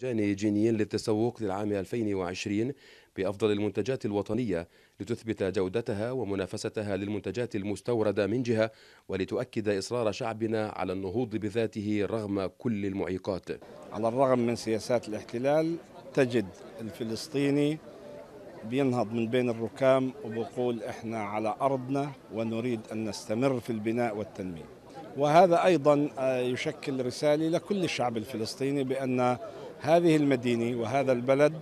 جاني جينيين للتسوق للعام 2020 بأفضل المنتجات الوطنية لتثبت جودتها ومنافستها للمنتجات المستوردة من جهة ولتؤكد إصرار شعبنا على النهوض بذاته رغم كل المعيقات على الرغم من سياسات الاحتلال تجد الفلسطيني بينهض من بين الركام وبقول احنا على أرضنا ونريد أن نستمر في البناء والتنمية وهذا أيضا آه، يشكل رسالة لكل الشعب الفلسطيني بأن هذه المدينة وهذا البلد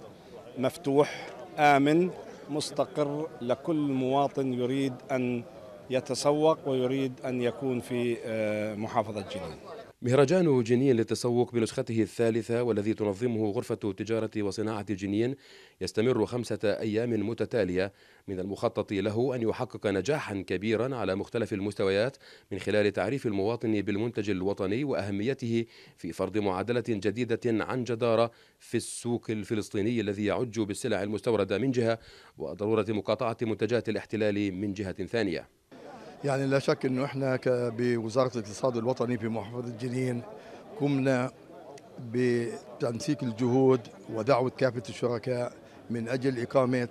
مفتوح آمن مستقر لكل مواطن يريد أن يتسوق ويريد أن يكون في آه، محافظة جنين مهرجان جنين للتسوق بنسخته الثالثة والذي تنظمه غرفة تجارة وصناعة جنين يستمر خمسة أيام متتالية من المخطط له أن يحقق نجاحا كبيرا على مختلف المستويات من خلال تعريف المواطن بالمنتج الوطني وأهميته في فرض معادلة جديدة عن جدارة في السوق الفلسطيني الذي يعج بالسلع المستوردة من جهة وضرورة مقاطعة منتجات الاحتلال من جهة ثانية يعني لا شك انه احنا بوزاره الاقتصاد الوطني بمحافظه جنين قمنا بتنسيق الجهود ودعوه كافه الشركاء من اجل اقامه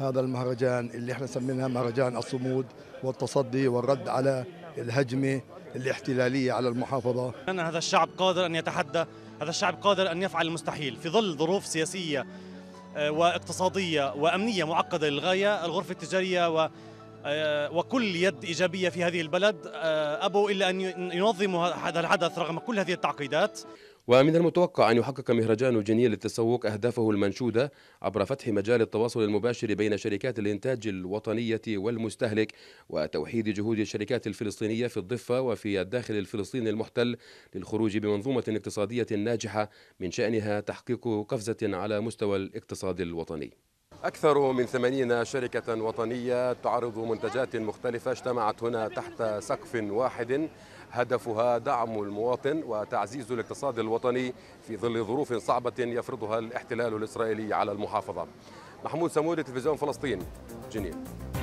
هذا المهرجان اللي احنا سميناه مهرجان الصمود والتصدي والرد على الهجمه الاحتلاليه على المحافظه. ان هذا الشعب قادر ان يتحدى، هذا الشعب قادر ان يفعل المستحيل في ظل ظروف سياسيه آه، واقتصاديه وامنيه معقده للغايه، الغرفه التجاريه و آه، وكل يد إيجابية في هذه البلد آه، أبوا إلا أن ينظموا هذا الحدث رغم كل هذه التعقيدات ومن المتوقع أن يحقق مهرجان جنين للتسوق أهدافه المنشودة عبر فتح مجال التواصل المباشر بين شركات الإنتاج الوطنية والمستهلك وتوحيد جهود الشركات الفلسطينية في الضفة وفي الداخل الفلسطيني المحتل للخروج بمنظومة اقتصادية ناجحة من شأنها تحقيق قفزة على مستوى الاقتصاد الوطني أكثر من ثمانين شركة وطنية تعرض منتجات مختلفة اجتمعت هنا تحت سقف واحد هدفها دعم المواطن وتعزيز الاقتصاد الوطني في ظل ظروف صعبة يفرضها الاحتلال الإسرائيلي على المحافظة محمود سمود تلفزيون فلسطين جنين